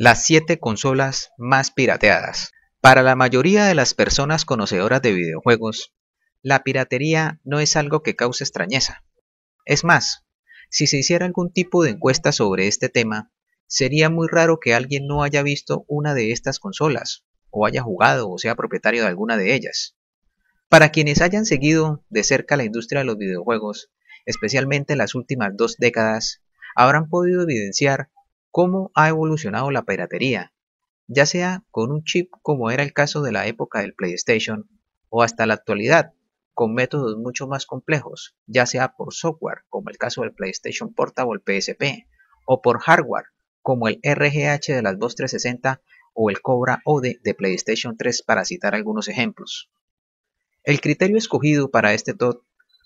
las 7 consolas más pirateadas. Para la mayoría de las personas conocedoras de videojuegos, la piratería no es algo que cause extrañeza. Es más, si se hiciera algún tipo de encuesta sobre este tema, sería muy raro que alguien no haya visto una de estas consolas, o haya jugado o sea propietario de alguna de ellas. Para quienes hayan seguido de cerca la industria de los videojuegos, especialmente en las últimas dos décadas, habrán podido evidenciar cómo ha evolucionado la piratería, ya sea con un chip como era el caso de la época del PlayStation o hasta la actualidad con métodos mucho más complejos, ya sea por software como el caso del PlayStation Portable PSP o por hardware como el RGH de las Xbox 360 o el Cobra ODE de PlayStation 3 para citar algunos ejemplos. El criterio escogido para este TOT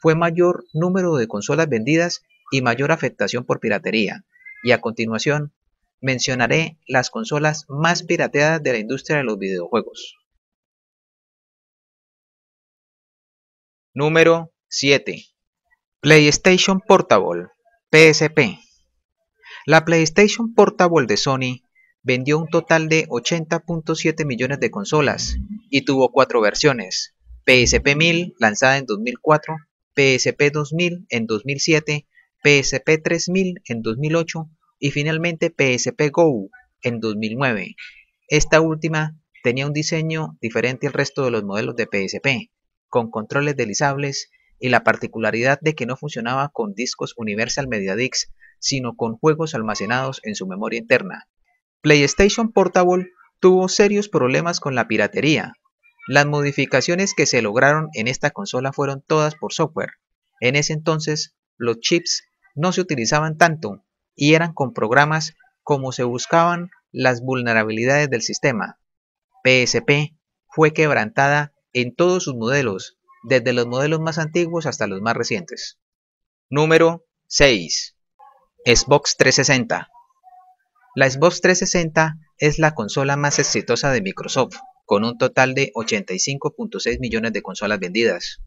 fue mayor número de consolas vendidas y mayor afectación por piratería, y a continuación mencionaré las consolas más pirateadas de la industria de los videojuegos. Número 7. PlayStation Portable, PSP. La PlayStation Portable de Sony vendió un total de 80.7 millones de consolas y tuvo cuatro versiones, PSP 1000 lanzada en 2004, PSP 2000 en 2007, PSP 3000 en 2008 y finalmente PSP Go en 2009. Esta última tenía un diseño diferente al resto de los modelos de PSP, con controles deslizables y la particularidad de que no funcionaba con discos Universal Media Disc, sino con juegos almacenados en su memoria interna. PlayStation Portable tuvo serios problemas con la piratería. Las modificaciones que se lograron en esta consola fueron todas por software. En ese entonces, los chips no se utilizaban tanto y eran con programas como se buscaban las vulnerabilidades del sistema. PSP fue quebrantada en todos sus modelos, desde los modelos más antiguos hasta los más recientes. Número 6. Xbox 360. La Xbox 360 es la consola más exitosa de Microsoft, con un total de 85.6 millones de consolas vendidas.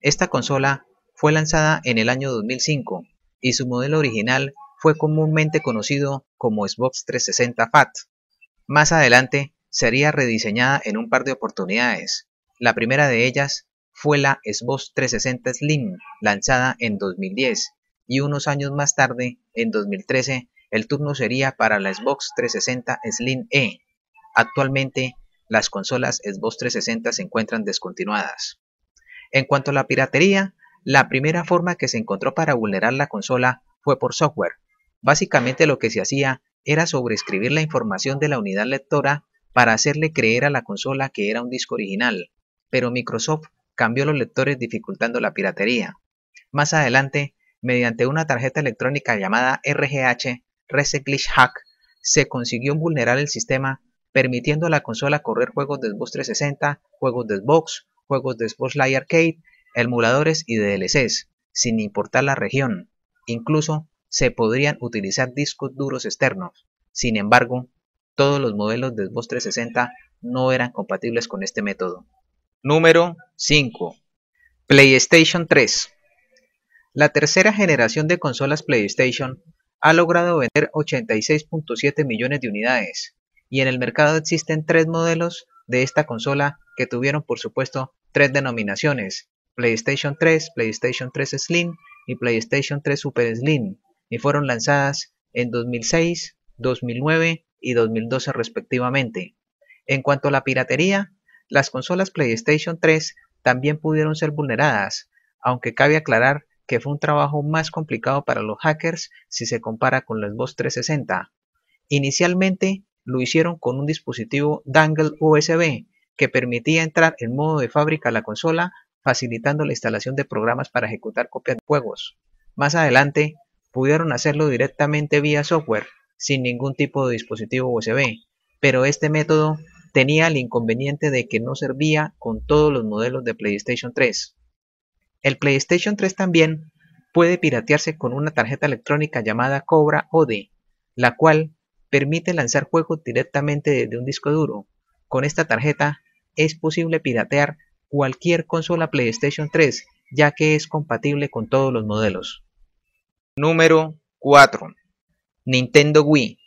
Esta consola fue lanzada en el año 2005 y su modelo original fue comúnmente conocido como Xbox 360 Fat. Más adelante sería rediseñada en un par de oportunidades. La primera de ellas fue la Xbox 360 Slim, lanzada en 2010, y unos años más tarde, en 2013, el turno sería para la Xbox 360 Slim E. Actualmente, las consolas Xbox 360 se encuentran descontinuadas. En cuanto a la piratería, la primera forma que se encontró para vulnerar la consola fue por software, Básicamente lo que se hacía era sobreescribir la información de la unidad lectora para hacerle creer a la consola que era un disco original, pero Microsoft cambió los lectores dificultando la piratería. Más adelante, mediante una tarjeta electrónica llamada RGH, Reset Glitch Hack, se consiguió vulnerar el sistema permitiendo a la consola correr juegos de Xbox 360, juegos de Xbox, juegos de Xbox Live Arcade, emuladores y DLCs, sin importar la región. Incluso se podrían utilizar discos duros externos. Sin embargo, todos los modelos de Xbox 360 no eran compatibles con este método. Número 5. PlayStation 3. La tercera generación de consolas PlayStation ha logrado vender 86.7 millones de unidades, y en el mercado existen tres modelos de esta consola que tuvieron por supuesto tres denominaciones, PlayStation 3, PlayStation 3 Slim y PlayStation 3 Super Slim, fueron lanzadas en 2006, 2009 y 2012 respectivamente. En cuanto a la piratería, las consolas PlayStation 3 también pudieron ser vulneradas, aunque cabe aclarar que fue un trabajo más complicado para los hackers si se compara con las Xbox 360. Inicialmente lo hicieron con un dispositivo dangle USB que permitía entrar en modo de fábrica la consola, facilitando la instalación de programas para ejecutar copias de juegos. Más adelante, pudieron hacerlo directamente vía software, sin ningún tipo de dispositivo USB, pero este método tenía el inconveniente de que no servía con todos los modelos de PlayStation 3. El PlayStation 3 también puede piratearse con una tarjeta electrónica llamada Cobra OD, la cual permite lanzar juegos directamente desde un disco duro. Con esta tarjeta es posible piratear cualquier consola PlayStation 3, ya que es compatible con todos los modelos. Número 4. Nintendo Wii.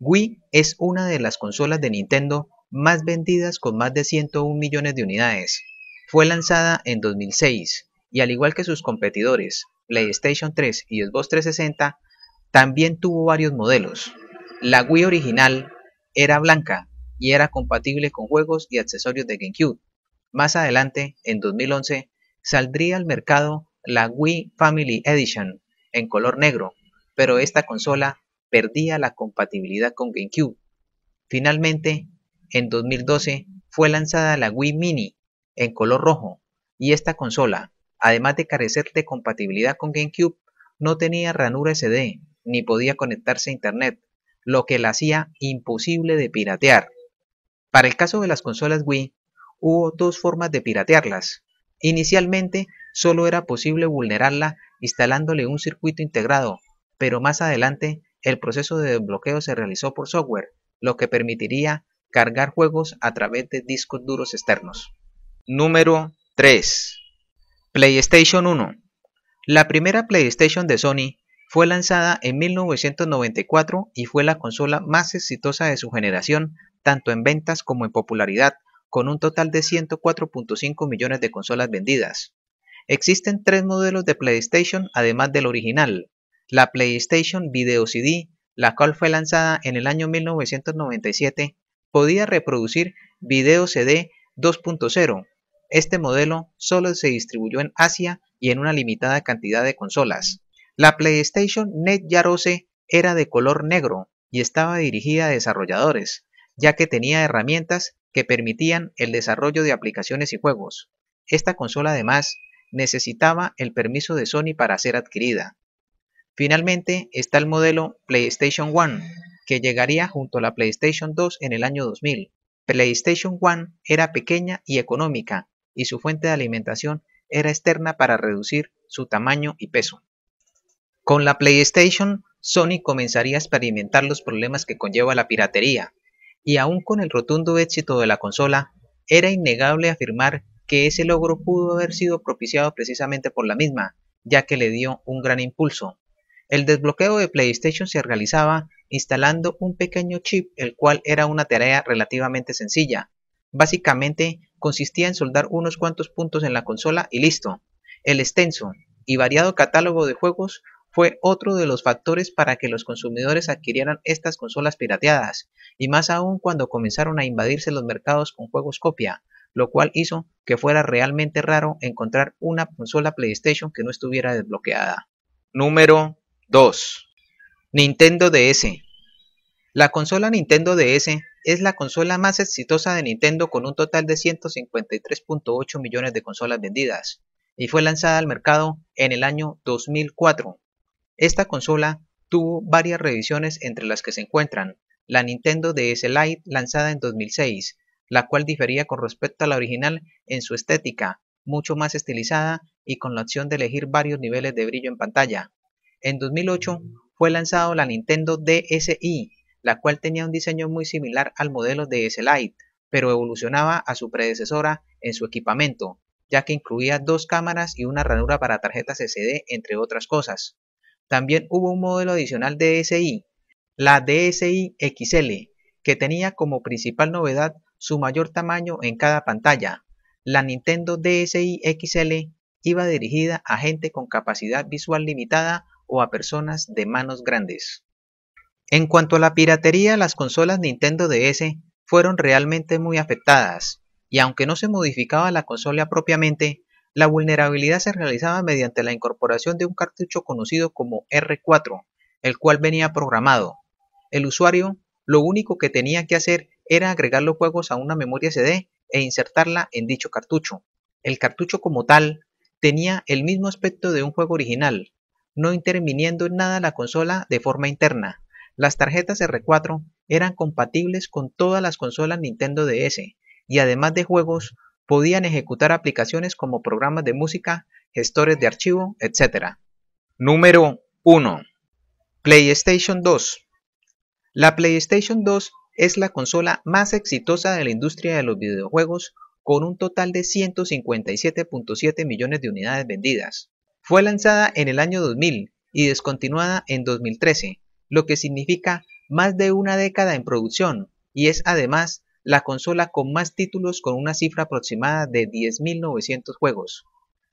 Wii es una de las consolas de Nintendo más vendidas con más de 101 millones de unidades. Fue lanzada en 2006 y al igual que sus competidores, PlayStation 3 y Xbox 360, también tuvo varios modelos. La Wii original era blanca y era compatible con juegos y accesorios de GameCube. Más adelante, en 2011, saldría al mercado la Wii Family Edition, en color negro, pero esta consola perdía la compatibilidad con GameCube. Finalmente, en 2012 fue lanzada la Wii Mini en color rojo y esta consola, además de carecer de compatibilidad con GameCube, no tenía ranura SD ni podía conectarse a Internet, lo que la hacía imposible de piratear. Para el caso de las consolas Wii, hubo dos formas de piratearlas. Inicialmente solo era posible vulnerarla instalándole un circuito integrado, pero más adelante el proceso de desbloqueo se realizó por software, lo que permitiría cargar juegos a través de discos duros externos. Número 3. PlayStation 1. La primera PlayStation de Sony fue lanzada en 1994 y fue la consola más exitosa de su generación, tanto en ventas como en popularidad, con un total de 104.5 millones de consolas vendidas. Existen tres modelos de PlayStation además del original, la PlayStation Video CD, la cual fue lanzada en el año 1997, podía reproducir video CD 2.0. Este modelo solo se distribuyó en Asia y en una limitada cantidad de consolas. La PlayStation Net Yarose era de color negro y estaba dirigida a desarrolladores, ya que tenía herramientas que permitían el desarrollo de aplicaciones y juegos. Esta consola además necesitaba el permiso de Sony para ser adquirida. Finalmente está el modelo PlayStation 1, que llegaría junto a la PlayStation 2 en el año 2000. PlayStation 1 era pequeña y económica, y su fuente de alimentación era externa para reducir su tamaño y peso. Con la PlayStation, Sony comenzaría a experimentar los problemas que conlleva la piratería, y aún con el rotundo éxito de la consola, era innegable afirmar que ese logro pudo haber sido propiciado precisamente por la misma, ya que le dio un gran impulso. El desbloqueo de PlayStation se realizaba instalando un pequeño chip, el cual era una tarea relativamente sencilla. Básicamente consistía en soldar unos cuantos puntos en la consola y listo. El extenso y variado catálogo de juegos fue otro de los factores para que los consumidores adquirieran estas consolas pirateadas, y más aún cuando comenzaron a invadirse los mercados con juegos copia, lo cual hizo que fuera realmente raro encontrar una consola PlayStation que no estuviera desbloqueada. Número 2. Nintendo DS. La consola Nintendo DS es la consola más exitosa de Nintendo con un total de 153.8 millones de consolas vendidas y fue lanzada al mercado en el año 2004. Esta consola tuvo varias revisiones entre las que se encuentran la Nintendo DS Lite lanzada en 2006, la cual difería con respecto a la original en su estética, mucho más estilizada y con la opción de elegir varios niveles de brillo en pantalla. En 2008 fue lanzado la Nintendo DSi, la cual tenía un diseño muy similar al modelo DS Lite, pero evolucionaba a su predecesora en su equipamiento, ya que incluía dos cámaras y una ranura para tarjetas SD, entre otras cosas. También hubo un modelo adicional DSi, la DSi XL, que tenía como principal novedad su mayor tamaño en cada pantalla. La Nintendo DSi XL iba dirigida a gente con capacidad visual limitada o a personas de manos grandes. En cuanto a la piratería, las consolas Nintendo DS fueron realmente muy afectadas, y aunque no se modificaba la consola propiamente, la vulnerabilidad se realizaba mediante la incorporación de un cartucho conocido como R4, el cual venía programado. El usuario lo único que tenía que hacer era agregar los juegos a una memoria CD e insertarla en dicho cartucho. El cartucho como tal tenía el mismo aspecto de un juego original, no interviniendo en nada la consola de forma interna. Las tarjetas R4 eran compatibles con todas las consolas Nintendo DS y además de juegos podían ejecutar aplicaciones como programas de música, gestores de archivo, etc. Número 1. PlayStation 2. La PlayStation 2 es la consola más exitosa de la industria de los videojuegos con un total de 157.7 millones de unidades vendidas. Fue lanzada en el año 2000 y descontinuada en 2013, lo que significa más de una década en producción y es además la consola con más títulos con una cifra aproximada de 10.900 juegos.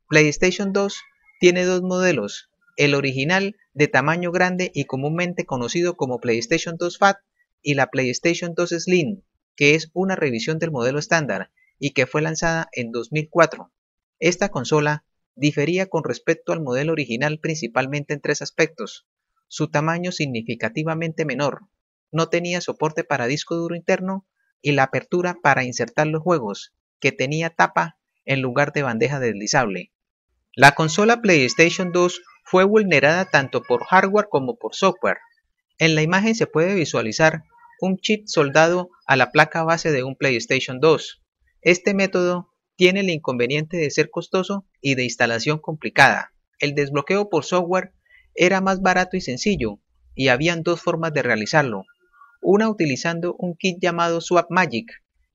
PlayStation 2 tiene dos modelos, el original de tamaño grande y comúnmente conocido como PlayStation 2 Fat y la PlayStation 2 Slim, que es una revisión del modelo estándar y que fue lanzada en 2004. Esta consola difería con respecto al modelo original principalmente en tres aspectos. Su tamaño significativamente menor, no tenía soporte para disco duro interno y la apertura para insertar los juegos, que tenía tapa en lugar de bandeja deslizable. La consola PlayStation 2 fue vulnerada tanto por hardware como por software. En la imagen se puede visualizar un chip soldado a la placa base de un PlayStation 2. Este método tiene el inconveniente de ser costoso y de instalación complicada. El desbloqueo por software era más barato y sencillo, y había dos formas de realizarlo. Una utilizando un kit llamado Swap Magic,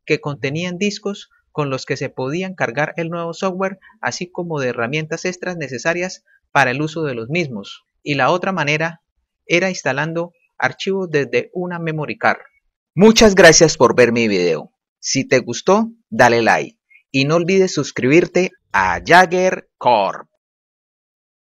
que contenían discos con los que se podían cargar el nuevo software, así como de herramientas extras necesarias para el uso de los mismos. Y la otra manera era instalando archivos desde una memory card. Muchas gracias por ver mi video. Si te gustó, dale like y no olvides suscribirte a Jagger Corp.